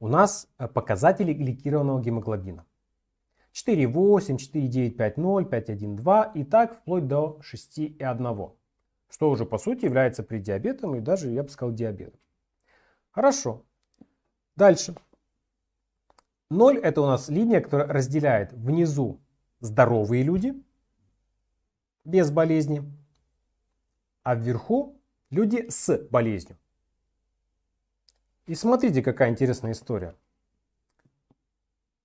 у нас э, показатели гликированного гемоглобина. 4,8, 4,9,5,0, 5,1,2 и так вплоть до 6,1, что уже по сути является преддиабетом и даже, я бы сказал, диабетом. Хорошо. Дальше. 0 это у нас линия, которая разделяет внизу здоровые люди без болезни, а вверху люди с болезнью. И смотрите, какая интересная история.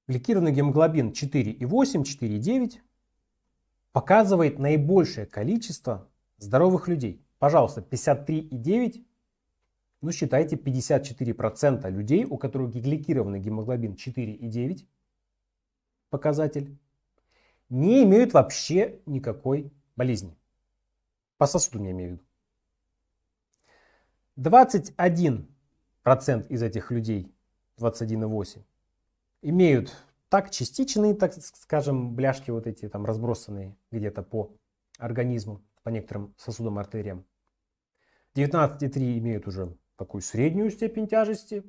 Гликированный гемоглобин 4,8, 4,9 показывает наибольшее количество здоровых людей. Пожалуйста, 53,9, ну считайте 54% людей, у которых гликированный гемоглобин 4,9 показатель, не имеют вообще никакой болезни. По сосуду, я имею в виду. 21 процент из этих людей, 21,8, имеют так частичные, так скажем, бляшки вот эти там разбросанные где-то по организму, по некоторым сосудам, артериям. 19,3 имеют уже такую среднюю степень тяжести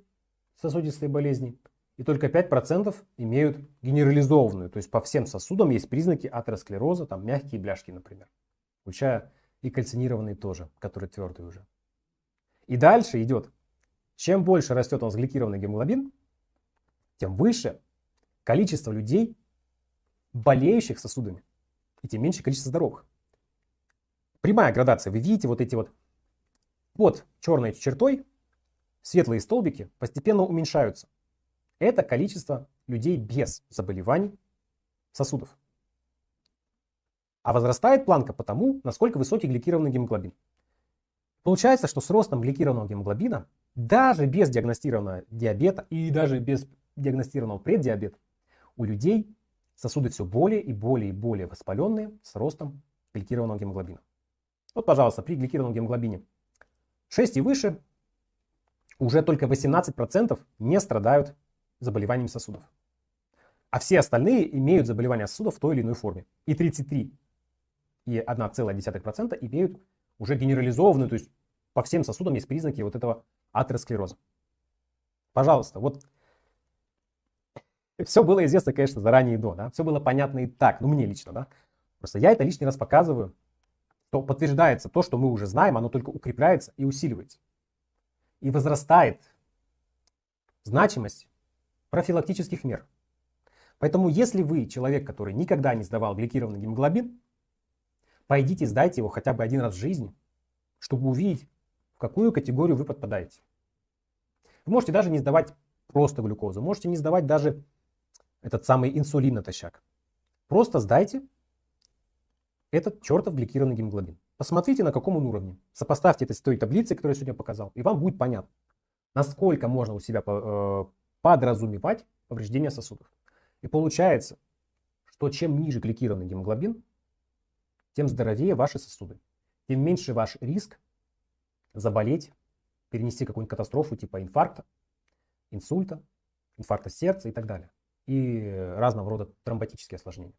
сосудистой болезни. И только 5% имеют генерализованную, то есть по всем сосудам есть признаки атеросклероза, там мягкие бляшки, например, включая и кальцинированные тоже, которые твердые уже. И дальше идет чем больше растет у нас гликированный гемоглобин, тем выше количество людей, болеющих сосудами, и тем меньше количество здоровых. Прямая градация. Вы видите вот эти вот под черной чертой светлые столбики постепенно уменьшаются. Это количество людей без заболеваний сосудов. А возрастает планка потому, насколько высокий гликированный гемоглобин. Получается, что с ростом гликированного гемоглобина даже без диагностированного диабета и даже без диагностированного преддиабета у людей сосуды все более и более и более воспаленные с ростом гликированного гемоглобина. Вот, пожалуйста, при гликированном гемоглобине 6 и выше уже только 18% не страдают заболеванием сосудов. А все остальные имеют заболевания сосудов в той или иной форме. И 33 и 1,1% имеют уже генерализованную, то есть по всем сосудам есть признаки вот этого атеросклероза. Пожалуйста, вот все было известно, конечно, заранее и до, да, все было понятно и так, ну мне лично, да, просто я это лишний раз показываю, то подтверждается то, что мы уже знаем, оно только укрепляется и усиливается. И возрастает значимость профилактических мер. Поэтому если вы человек, который никогда не сдавал гликированный гемоглобин, пойдите сдайте его хотя бы один раз в жизни, чтобы увидеть, в какую категорию вы подпадаете. Вы можете даже не сдавать просто глюкозу, можете не сдавать даже этот самый инсулин натощак. Просто сдайте этот чертов гликированный гемоглобин. Посмотрите, на каком он уровне. Сопоставьте это с той таблицей, которую я сегодня показал, и вам будет понятно, насколько можно у себя э, подразумевать повреждение сосудов. И получается, что чем ниже гликированный гемоглобин, тем здоровее ваши сосуды, тем меньше ваш риск заболеть, перенести какую-нибудь катастрофу типа инфаркта, инсульта, инфаркта сердца и так далее. И разного рода тромботические осложнения.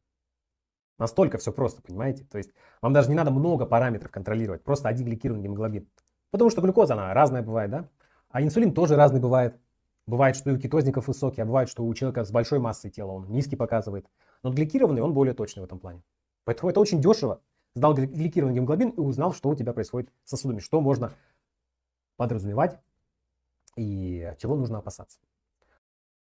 Настолько все просто, понимаете? То есть вам даже не надо много параметров контролировать, просто один гликированный гемоглобин. Потому что глюкоза, она разная бывает, да? А инсулин тоже разный бывает. Бывает, что и у кетозников высокий, а бывает, что у человека с большой массой тела он низкий показывает. Но гликированный, он более точный в этом плане. Поэтому это очень дешево сдал гликированный гемоглобин и узнал, что у тебя происходит с сосудами, что можно подразумевать и чего нужно опасаться.